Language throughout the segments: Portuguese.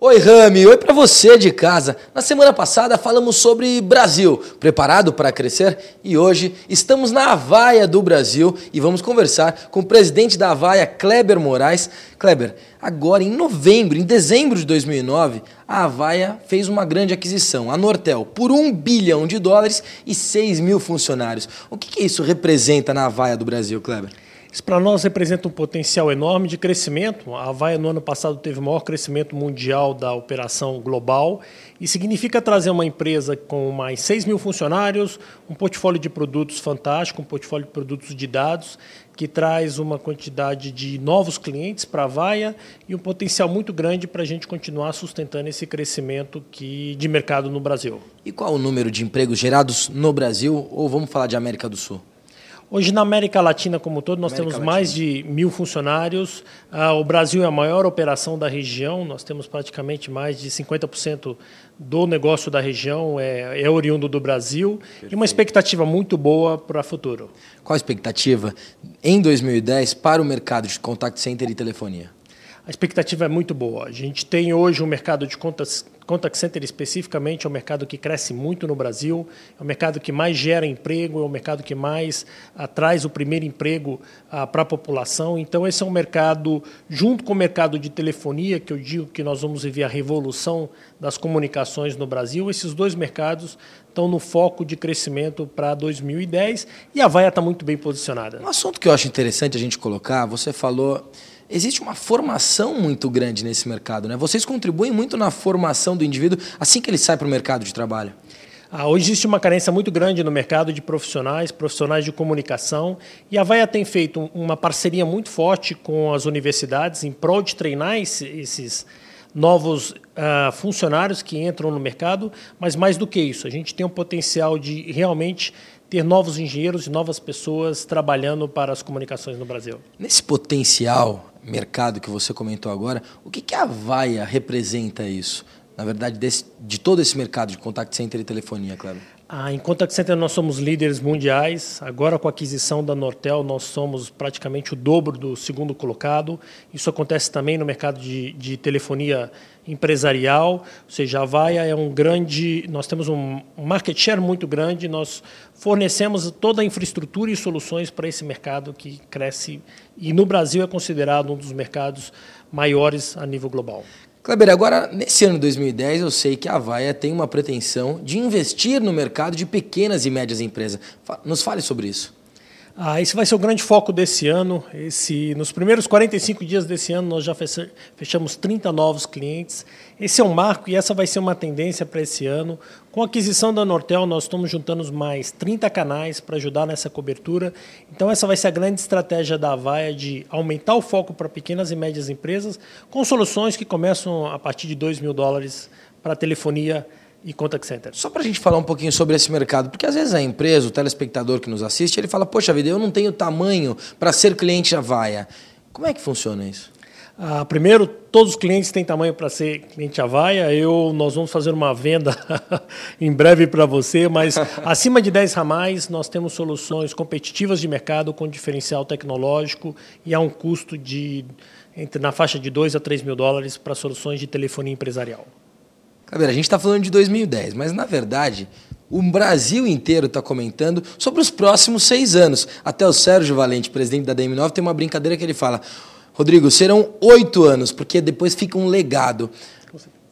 Oi, Rami. Oi para você de casa. Na semana passada falamos sobre Brasil, preparado para crescer? E hoje estamos na Havaia do Brasil e vamos conversar com o presidente da Havaia, Kleber Moraes. Kleber, agora em novembro, em dezembro de 2009, a Havaia fez uma grande aquisição, a Nortel, por um bilhão de dólares e 6 mil funcionários. O que, que isso representa na Havaia do Brasil, Kleber? Isso para nós representa um potencial enorme de crescimento. A Havaia, no ano passado, teve o maior crescimento mundial da operação global e significa trazer uma empresa com mais 6 mil funcionários, um portfólio de produtos fantástico, um portfólio de produtos de dados, que traz uma quantidade de novos clientes para a Havaia e um potencial muito grande para a gente continuar sustentando esse crescimento que, de mercado no Brasil. E qual o número de empregos gerados no Brasil, ou vamos falar de América do Sul? Hoje, na América Latina como um todo, nós América temos Latina. mais de mil funcionários. Ah, o Brasil é a maior operação da região, nós temos praticamente mais de 50% do negócio da região é, é oriundo do Brasil. Perfeito. E uma expectativa muito boa para o futuro. Qual a expectativa em 2010 para o mercado de contact center e telefonia? a expectativa é muito boa. A gente tem hoje um mercado de contas, contact center especificamente, é um mercado que cresce muito no Brasil, é um mercado que mais gera emprego, é um mercado que mais traz o primeiro emprego ah, para a população. Então, esse é um mercado, junto com o mercado de telefonia, que eu digo que nós vamos viver a revolução das comunicações no Brasil, esses dois mercados estão no foco de crescimento para 2010 e a Vaia está muito bem posicionada. Um assunto que eu acho interessante a gente colocar, você falou existe uma formação muito grande nesse mercado, né? Vocês contribuem muito na formação do indivíduo assim que ele sai para o mercado de trabalho. Ah, hoje existe uma carência muito grande no mercado de profissionais, profissionais de comunicação, e a Vaia tem feito uma parceria muito forte com as universidades em prol de treinar esses novos uh, funcionários que entram no mercado, mas mais do que isso, a gente tem um potencial de realmente ter novos engenheiros e novas pessoas trabalhando para as comunicações no Brasil. Nesse potencial mercado que você comentou agora, o que, que a Vaia representa isso? Na verdade, desse, de todo esse mercado de contact center e telefonia, claro. Ah, em Contact Center nós somos líderes mundiais. Agora com a aquisição da Nortel nós somos praticamente o dobro do segundo colocado. Isso acontece também no mercado de, de telefonia empresarial. Ou seja, a Vaia é um grande... Nós temos um market share muito grande. Nós fornecemos toda a infraestrutura e soluções para esse mercado que cresce. E no Brasil é considerado um dos mercados maiores a nível global. Kleber, agora, nesse ano de 2010, eu sei que a Vaia tem uma pretensão de investir no mercado de pequenas e médias empresas. Nos fale sobre isso. Ah, esse vai ser o grande foco desse ano. Esse, nos primeiros 45 dias desse ano, nós já fechamos 30 novos clientes. Esse é um marco e essa vai ser uma tendência para esse ano. Com a aquisição da Nortel, nós estamos juntando mais 30 canais para ajudar nessa cobertura. Então, essa vai ser a grande estratégia da Avaia de aumentar o foco para pequenas e médias empresas com soluções que começam a partir de 2 mil dólares para telefonia e contact center. Só para a gente falar um pouquinho sobre esse mercado, porque às vezes a empresa, o telespectador que nos assiste, ele fala, poxa vida, eu não tenho tamanho para ser cliente Javaia. Como é que funciona isso? Ah, primeiro, todos os clientes têm tamanho para ser cliente Avaia. Eu, nós vamos fazer uma venda em breve para você, mas acima de 10 ramais, nós temos soluções competitivas de mercado com diferencial tecnológico e a um custo de entre, na faixa de 2 a 3 mil dólares para soluções de telefonia empresarial. Cabelo, a gente está falando de 2010, mas na verdade o Brasil inteiro está comentando sobre os próximos seis anos. Até o Sérgio Valente, presidente da DM9, tem uma brincadeira que ele fala: Rodrigo, serão oito anos, porque depois fica um legado.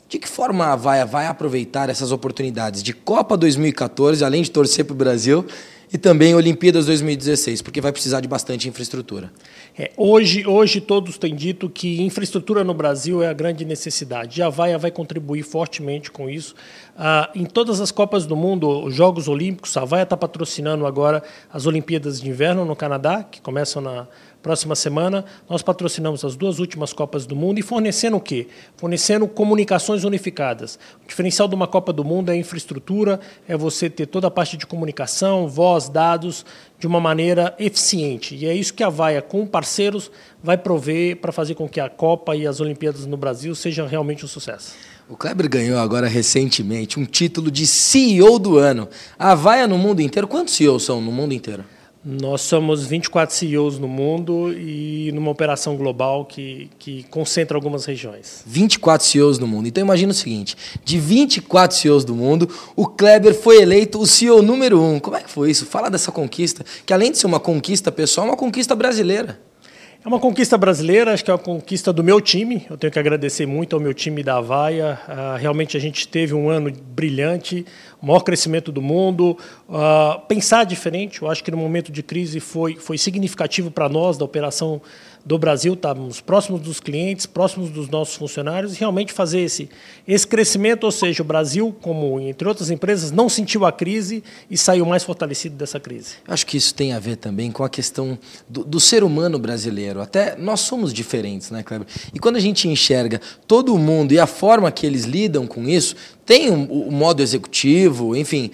De que forma a Vaia vai aproveitar essas oportunidades de Copa 2014, além de torcer para o Brasil, e também Olimpíadas 2016, porque vai precisar de bastante infraestrutura. É, hoje, hoje todos têm dito que infraestrutura no Brasil é a grande necessidade. E a Vaia vai contribuir fortemente com isso. Ah, em todas as Copas do Mundo, os Jogos Olímpicos, a Vaia está patrocinando agora as Olimpíadas de Inverno no Canadá, que começam na próxima semana, nós patrocinamos as duas últimas Copas do Mundo e fornecendo o quê? Fornecendo comunicações unificadas. O diferencial de uma Copa do Mundo é a infraestrutura, é você ter toda a parte de comunicação, voz, dados, de uma maneira eficiente. E é isso que a Vaia, com parceiros, vai prover para fazer com que a Copa e as Olimpíadas no Brasil sejam realmente um sucesso. O Kleber ganhou agora recentemente um título de CEO do ano. A Vaia no mundo inteiro, quantos CEOs são no mundo inteiro? Nós somos 24 CEOs no mundo e numa operação global que, que concentra algumas regiões. 24 CEOs no mundo. Então imagina o seguinte: de 24 CEOs do mundo, o Kleber foi eleito o CEO número um. Como é que foi isso? Fala dessa conquista, que além de ser uma conquista pessoal, é uma conquista brasileira. É uma conquista brasileira, acho que é uma conquista do meu time. Eu tenho que agradecer muito ao meu time da Havaia. Ah, realmente a gente teve um ano brilhante maior crescimento do mundo, uh, pensar diferente. Eu acho que no momento de crise foi, foi significativo para nós da operação do Brasil, estávamos próximos dos clientes, próximos dos nossos funcionários, e realmente fazer esse, esse crescimento, ou seja, o Brasil, como entre outras empresas, não sentiu a crise e saiu mais fortalecido dessa crise. Acho que isso tem a ver também com a questão do, do ser humano brasileiro. Até nós somos diferentes, né, Kleber? E quando a gente enxerga todo o mundo e a forma que eles lidam com isso, tem o modo executivo, enfim,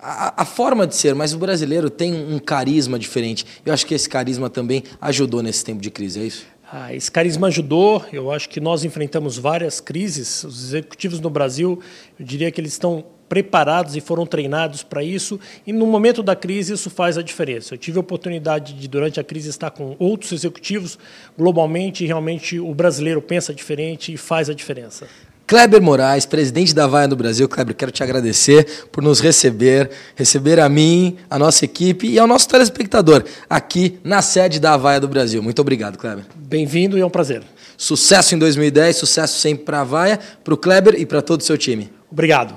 a, a, forma de ser, mas o brasileiro tem um carisma diferente. Eu acho que esse carisma também ajudou nesse tempo de crise, é isso? Ah, esse carisma ajudou. Eu acho que nós enfrentamos várias crises. Os executivos no Brasil, eu diria que eles estão preparados e foram treinados para isso. E no momento da crise, isso faz a diferença. Eu tive a oportunidade de, durante a crise, estar com outros executivos globalmente. E realmente, o brasileiro pensa diferente e faz a diferença. Kleber Moraes, presidente da Vaia do Brasil. Kleber, quero te agradecer por nos receber, receber a mim, a nossa equipe e ao nosso telespectador aqui na sede da Vaia do Brasil. Muito obrigado, Kleber. Bem-vindo e é um prazer. Sucesso em 2010, sucesso sempre para a Vaia, para o Kleber e para todo o seu time. Obrigado.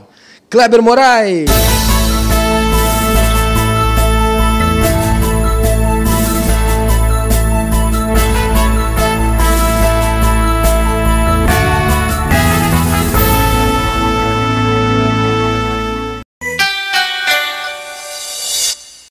Kleber Moraes!